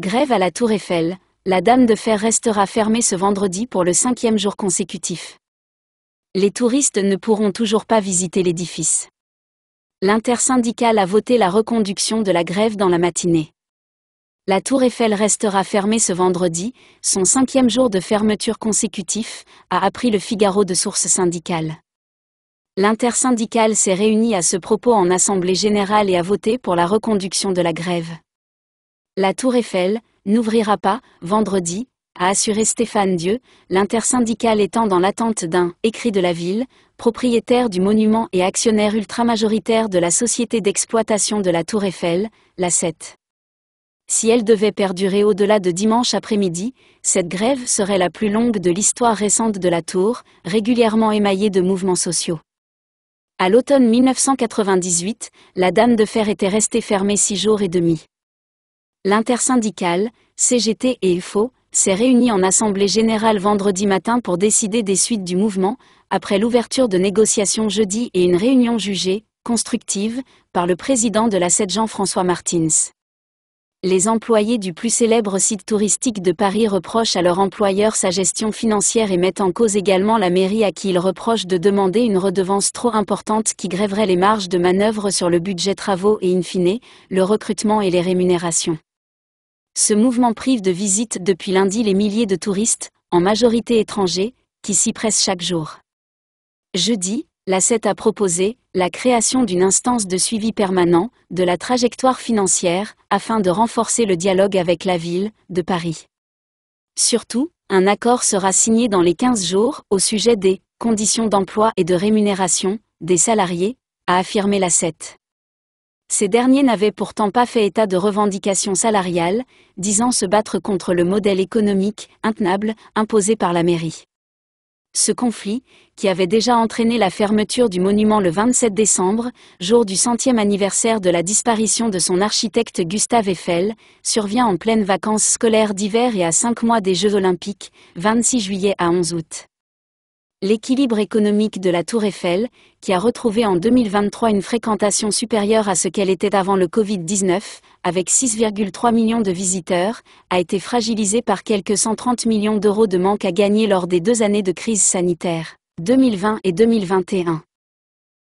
Grève à la Tour Eiffel, la Dame de Fer restera fermée ce vendredi pour le cinquième jour consécutif. Les touristes ne pourront toujours pas visiter l'édifice. L'intersyndicale a voté la reconduction de la grève dans la matinée. La Tour Eiffel restera fermée ce vendredi, son cinquième jour de fermeture consécutif, a appris le Figaro de sources syndicales. L'intersyndicale s'est réunie à ce propos en Assemblée générale et a voté pour la reconduction de la grève. La Tour Eiffel n'ouvrira pas, vendredi, a assuré Stéphane Dieu, l'intersyndical étant dans l'attente d'un écrit de la ville, propriétaire du monument et actionnaire ultramajoritaire de la société d'exploitation de la Tour Eiffel, la 7. Si elle devait perdurer au-delà de dimanche après-midi, cette grève serait la plus longue de l'histoire récente de la Tour, régulièrement émaillée de mouvements sociaux. À l'automne 1998, la Dame de Fer était restée fermée six jours et demi. L'intersyndicale, CGT et FO, s'est réunie en assemblée générale vendredi matin pour décider des suites du mouvement, après l'ouverture de négociations jeudi et une réunion jugée constructive par le président de la 7 Jean-François Martins. Les employés du plus célèbre site touristique de Paris reprochent à leur employeur sa gestion financière et mettent en cause également la mairie à qui ils reprochent de demander une redevance trop importante qui grèverait les marges de manœuvre sur le budget travaux et in fine, le recrutement et les rémunérations. Ce mouvement prive de visite depuis lundi les milliers de touristes, en majorité étrangers, qui s'y pressent chaque jour. Jeudi, la e a proposé la création d'une instance de suivi permanent de la trajectoire financière afin de renforcer le dialogue avec la ville de Paris. Surtout, un accord sera signé dans les 15 jours au sujet des conditions d'emploi et de rémunération des salariés, a affirmé la CET. Ces derniers n'avaient pourtant pas fait état de revendications salariales, disant se battre contre le modèle économique intenable imposé par la mairie. Ce conflit, qui avait déjà entraîné la fermeture du monument le 27 décembre, jour du centième anniversaire de la disparition de son architecte Gustave Eiffel, survient en pleine vacances scolaires d'hiver et à cinq mois des Jeux Olympiques, 26 juillet à 11 août l'équilibre économique de la Tour Eiffel, qui a retrouvé en 2023 une fréquentation supérieure à ce qu'elle était avant le Covid-19, avec 6,3 millions de visiteurs, a été fragilisé par quelques 130 millions d'euros de manque à gagner lors des deux années de crise sanitaire, 2020 et 2021.